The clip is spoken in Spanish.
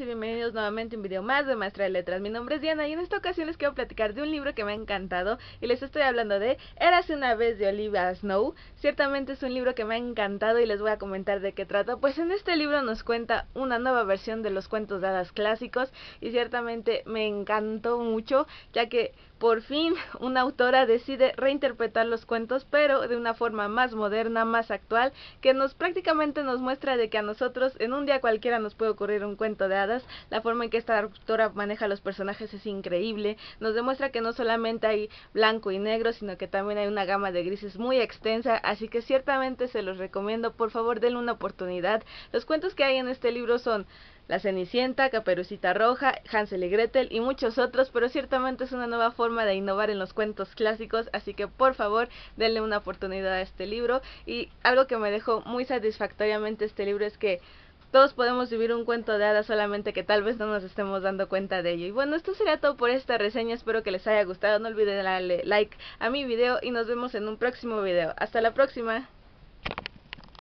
y bienvenidos nuevamente a un video más de Maestra de Letras. Mi nombre es Diana y en esta ocasión les quiero platicar de un libro que me ha encantado y les estoy hablando de Eras una vez de Olivia Snow. Ciertamente es un libro que me ha encantado y les voy a comentar de qué trata, pues en este libro nos cuenta una nueva versión de los cuentos de hadas clásicos y ciertamente me encantó mucho ya que por fin, una autora decide reinterpretar los cuentos, pero de una forma más moderna, más actual, que nos prácticamente nos muestra de que a nosotros en un día cualquiera nos puede ocurrir un cuento de hadas. La forma en que esta autora maneja los personajes es increíble. Nos demuestra que no solamente hay blanco y negro, sino que también hay una gama de grises muy extensa, así que ciertamente se los recomiendo. Por favor, denle una oportunidad. Los cuentos que hay en este libro son la Cenicienta, Caperucita Roja, Hansel y Gretel y muchos otros, pero ciertamente es una nueva forma de innovar en los cuentos clásicos, así que por favor denle una oportunidad a este libro. Y algo que me dejó muy satisfactoriamente este libro es que todos podemos vivir un cuento de hadas, solamente que tal vez no nos estemos dando cuenta de ello. Y bueno, esto sería todo por esta reseña, espero que les haya gustado, no olviden darle like a mi video y nos vemos en un próximo video. Hasta la próxima.